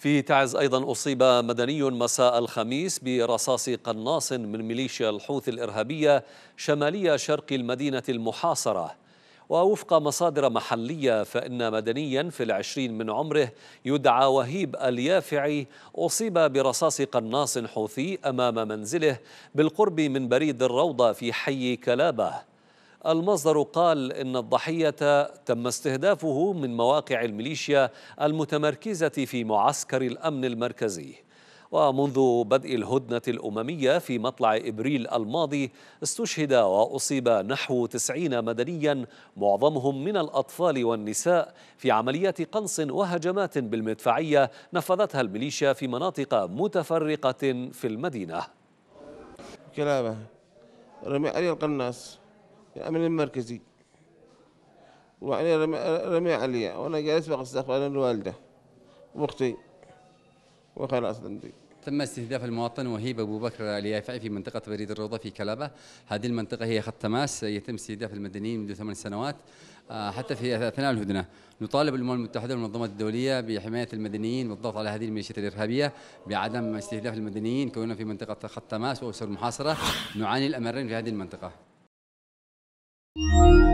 في تعز أيضا أصيب مدني مساء الخميس برصاص قناص من ميليشيا الحوثي الإرهابية شمالية شرق المدينة المحاصرة ووفق مصادر محلية فإن مدنيا في العشرين من عمره يدعى وهيب اليافعي أصيب برصاص قناص حوثي أمام منزله بالقرب من بريد الروضة في حي كلابه المصدر قال إن الضحية تم استهدافه من مواقع الميليشيا المتمركزة في معسكر الأمن المركزي ومنذ بدء الهدنة الأممية في مطلع إبريل الماضي استشهد وأصيب نحو تسعين مدنيا معظمهم من الأطفال والنساء في عمليات قنص وهجمات بالمدفعية نفذتها الميليشيا في مناطق متفرقة في المدينة كلابة رمي علي القناص الأمن يعني المركزي وعليه رمي علي وأنا جالس بقى استغفر الوالدة وأختي وخلاص دمدي تم استهداف المواطن وهيب ابو بكر اليافعي في منطقه بريد الروضه في كلبه، هذه المنطقه هي خط تماس يتم استهداف المدنيين منذ ثمان سنوات آه، حتى في اثناء الهدنه، نطالب الامم المتحده والمنظمات الدوليه بحمايه المدنيين والضغط على هذه الميليشيات الارهابيه بعدم استهداف المدنيين كونهم في منطقه خط تماس واسر المحاصره، نعاني الامرين في هذه المنطقه. Música